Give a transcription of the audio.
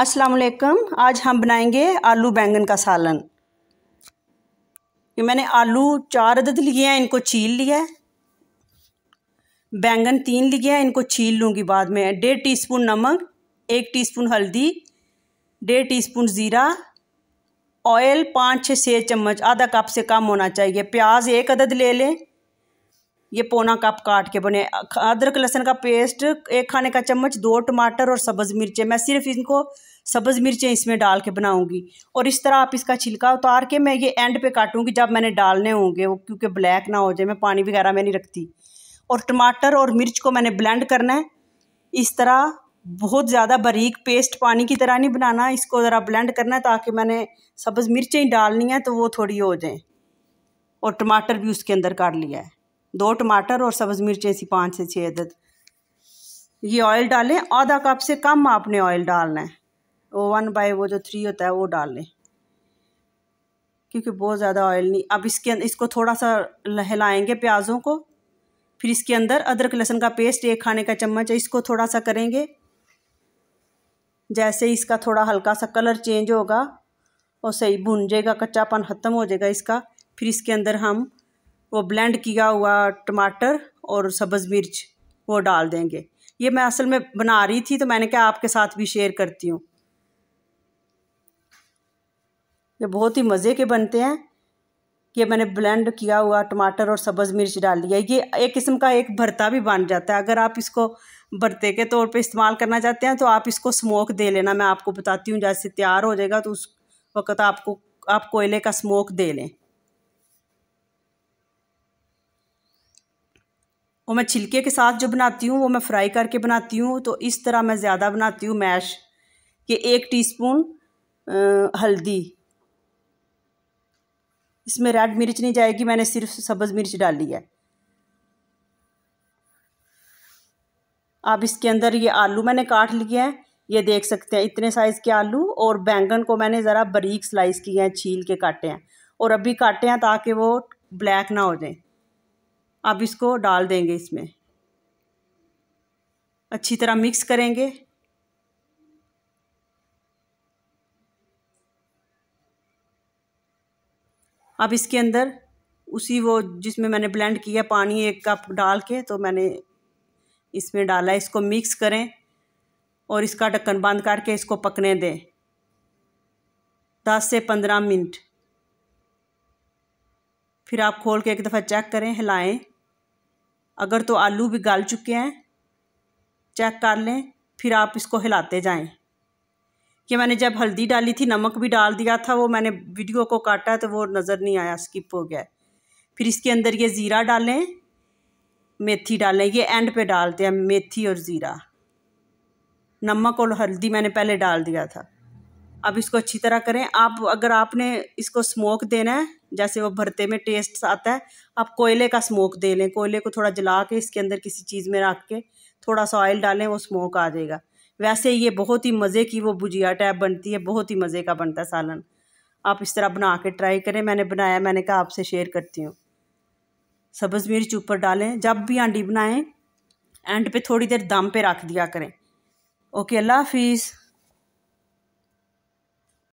अस्सलाम वालेकुम आज हम बनाएंगे आलू बैंगन का सालन ये मैंने आलू चार अदद लिए हैं इनको छील लिया है बैंगन तीन लिया है इनको छील लूँगी बाद में डेढ़ टीस्पून नमक एक टीस्पून हल्दी डेढ़ टीस्पून ज़ीरा ऑयल पाँच छः छः चम्मच आधा कप से कम होना चाहिए प्याज एक अदद ले लें ये पौना कप काट के बने अदरक लहसन का पेस्ट एक खाने का चम्मच दो टमाटर और सब्ज़ मिर्चें मैं सिर्फ इनको सब्ज़ मिर्चें इसमें डाल के बनाऊंगी और इस तरह आप इसका छिलका उतार के मैं ये एंड पे काटूंगी जब मैंने डालने होंगे वो क्योंकि ब्लैक ना हो जाए मैं पानी वगैरह में नहीं रखती और टमाटर और मिर्च को मैंने ब्लेंड करना है इस तरह बहुत ज़्यादा बारीक पेस्ट पानी की तरह नहीं बनाना इसको ज़रा ब्लेंड करना है ताकि मैंने सब्ज़ मिर्चें डालनी हैं तो वो थोड़ी हो जाएँ और टमाटर भी उसके अंदर काट लिया है दो टमाटर और सब्ज़ मिर्च ऐसी पाँच से छः अदद ये ऑयल डालें आधा कप से कम आपने ऑयल डालना है वो वन बाय वो जो थ्री होता है वो डाल लें क्योंकि बहुत ज़्यादा ऑयल नहीं अब इसके अं-, इसको थोड़ा सा हिलाएंगे प्याज़ों को फिर इसके अंदर अदरक लहसुन का पेस्ट एक खाने का चम्मच है इसको थोड़ा सा करेंगे जैसे इसका थोड़ा हल्का सा कलर चेंज होगा और सही भुन जाएगा कच्चापन ख़त्म हो जाएगा इसका फिर इसके अंदर हम वो ब्लेंड किया हुआ टमाटर और सब्ज़ मिर्च वो डाल देंगे ये मैं असल में बना रही थी तो मैंने कहा आपके साथ भी शेयर करती हूँ ये बहुत ही मज़े के बनते हैं ये मैंने ब्लेंड किया हुआ टमाटर और सब्ज़ मिर्च डाल दिया ये एक किस्म का एक भरता भी बन जाता है अगर आप इसको भरते के तौर पे इस्तेमाल करना चाहते हैं तो आप इसको स्मोक दे लेना मैं आपको बताती हूँ जैसे तैयार हो जाएगा तो उस वक्त आपको आप कोयले का स्मोक दे लें वो मैं छिलके के साथ जो बनाती हूँ वो मैं फ्राई करके बनाती हूँ तो इस तरह मैं ज़्यादा बनाती हूँ मैश कि एक टीस्पून हल्दी इसमें रेड मिर्च नहीं जाएगी मैंने सिर्फ सब्ज़ मिर्च डाली है अब इसके अंदर ये आलू मैंने काट लिए हैं ये देख सकते हैं इतने साइज़ के आलू और बैंगन को मैंने ज़रा बारीक स्लाइस किए हैं छील के काटे हैं और अभी काटे हैं ताकि वो ब्लैक ना हो जाए अब इसको डाल देंगे इसमें अच्छी तरह मिक्स करेंगे अब इसके अंदर उसी वो जिसमें मैंने ब्लेंड किया पानी एक कप डाल के तो मैंने इसमें डाला इसको मिक्स करें और इसका ढक्कन बंद करके इसको पकने दें दस से पंद्रह मिनट फिर आप खोल के एक दफ़ा चेक करें हिलाएं अगर तो आलू भी गाल चुके हैं चेक कर लें फिर आप इसको हिलाते जाएं कि मैंने जब हल्दी डाली थी नमक भी डाल दिया था वो मैंने वीडियो को काटा तो वो नज़र नहीं आया स्किप हो गया फिर इसके अंदर ये ज़ीरा डालें मेथी डालें ये एंड पे डालते हैं मेथी और ज़ीरा नमक और हल्दी मैंने पहले डाल दिया था अब इसको अच्छी तरह करें आप अगर आपने इसको स्मोक देना है जैसे वो भरते में टेस्ट आता है आप कोयले का स्मोक दे लें कोयले को थोड़ा जला के इसके अंदर किसी चीज़ में रख के थोड़ा सा ऑयल डालें वो स्मोक आ जाएगा वैसे ये बहुत ही मज़े की वो भुजिया टाइप बनती है बहुत ही मज़े का बनता है सालन आप इस तरह बना के ट्राई करें मैंने बनाया मैंने कहा आपसे शेयर करती हूँ सब्ज़ मिर्च ऊपर डालें जब भी आंडी बनाएं एंड पे थोड़ी देर दम पे रख दिया करें ओके अल्लाह हाफिज़